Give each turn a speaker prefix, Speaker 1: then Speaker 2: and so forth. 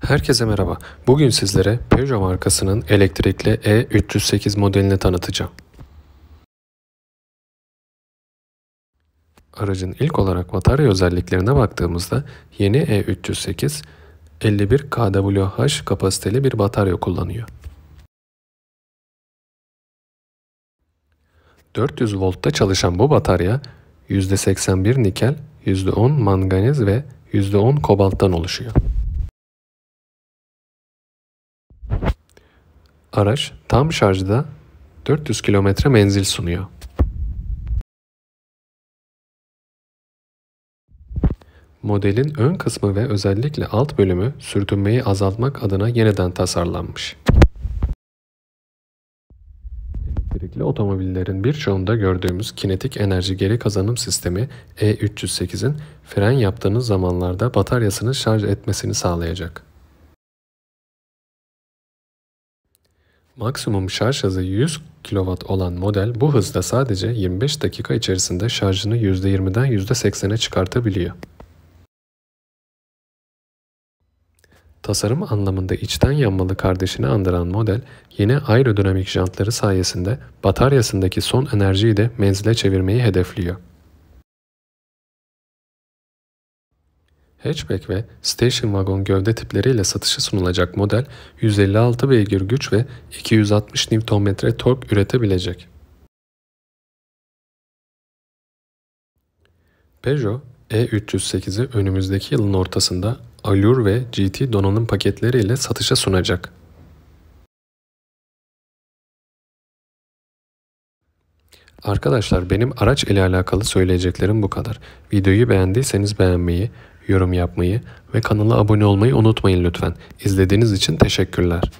Speaker 1: Herkese merhaba. Bugün sizlere Peugeot markasının elektrikli E308 modelini tanıtacağım. Aracın ilk olarak batarya özelliklerine baktığımızda yeni E308 51 kWh kapasiteli bir batarya kullanıyor. 400 voltta çalışan bu batarya %81 nikel, %10 manganiz ve %10 kobalttan oluşuyor. Araç tam şarjda 400 kilometre menzil sunuyor. Modelin ön kısmı ve özellikle alt bölümü sürtünmeyi azaltmak adına yeniden tasarlanmış. Elektrikli otomobillerin birçoğunda gördüğümüz kinetik enerji geri kazanım sistemi E308'in fren yaptığınız zamanlarda bataryasını şarj etmesini sağlayacak. Maksimum şarj hızı 100 kW olan model bu hızda sadece 25 dakika içerisinde şarjını %20'den %80'e çıkartabiliyor. Tasarım anlamında içten yanmalı kardeşini andıran model, yeni aerodinamik jantları sayesinde bataryasındaki son enerjiyi de menzile çevirmeyi hedefliyor. Hatchback ve station wagon gövde tipleriyle satışa sunulacak model 156 beygir güç ve 260 Nm tork üretebilecek. Peugeot E308'i önümüzdeki yılın ortasında Allure ve GT donanım paketleriyle satışa sunacak. Arkadaşlar benim araç ile alakalı söyleyeceklerim bu kadar. Videoyu beğendiyseniz beğenmeyi, yorum yapmayı ve kanala abone olmayı unutmayın lütfen. İzlediğiniz için teşekkürler.